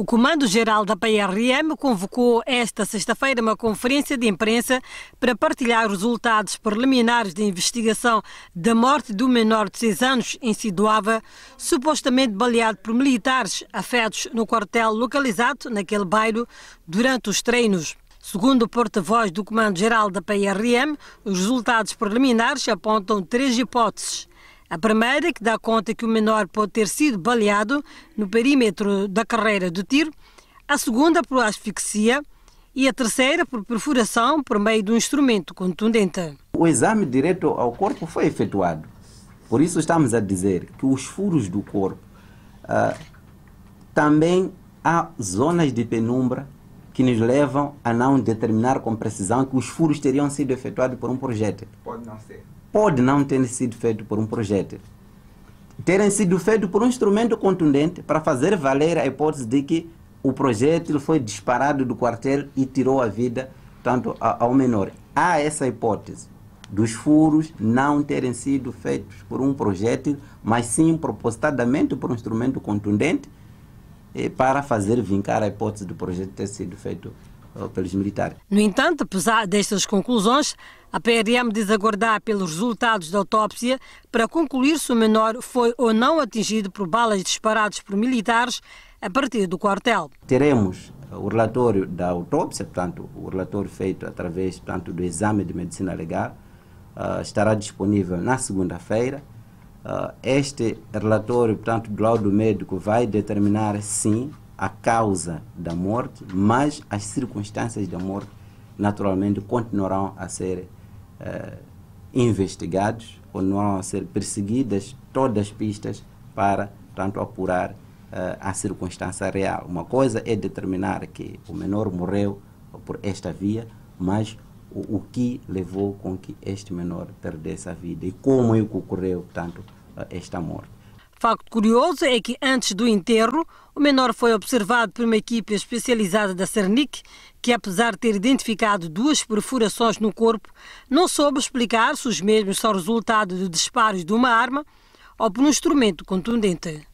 O Comando-Geral da PRM convocou esta sexta-feira uma conferência de imprensa para partilhar resultados preliminares da investigação da morte do menor de 6 anos em Sidoava, supostamente baleado por militares afetos no quartel localizado naquele bairro durante os treinos. Segundo o porta-voz do Comando-Geral da PRM, os resultados preliminares apontam três hipóteses. A primeira, que dá conta que o menor pode ter sido baleado no perímetro da carreira de tiro, a segunda por asfixia e a terceira por perfuração por meio de um instrumento contundente. O exame direto ao corpo foi efetuado. Por isso estamos a dizer que os furos do corpo ah, também há zonas de penumbra que nos levam a não determinar com precisão que os furos teriam sido efetuados por um projeto. Pode não ser. Pode não ter sido feito por um projeto. Terem sido feito por um instrumento contundente para fazer valer a hipótese de que o projeto foi disparado do quartel e tirou a vida tanto ao menor. Há essa hipótese dos furos não terem sido feitos por um projeto, mas sim propositadamente por um instrumento contundente e para fazer vincar a hipótese do projeto ter sido feito eh, pelos militares. No entanto, apesar destas conclusões, a PRM diz aguardar pelos resultados da autópsia para concluir se o menor foi ou não atingido por balas disparadas por militares a partir do quartel. Teremos eh, o relatório da autópsia, portanto, o relatório feito através portanto, do exame de medicina legal, uh, estará disponível na segunda-feira Uh, este relatório, portanto, do laudo médico, vai determinar, sim, a causa da morte, mas as circunstâncias da morte, naturalmente, continuarão a ser uh, investigados, continuarão a ser perseguidas todas as pistas para, portanto, apurar uh, a circunstância real. Uma coisa é determinar que o menor morreu por esta via, mas o, o, que levou com que este menor perdesse a vida e como é que ocorreu, portanto, eh, esta morte. Facto curioso é que antes do enterro, o menor foi observado por uma equipe especializada da Cernic, que apesar de ter identificado duas perfurações no corpo, não soube explicar se os mesmos são resultado de disparos de uma arma ou por um instrumento contundente.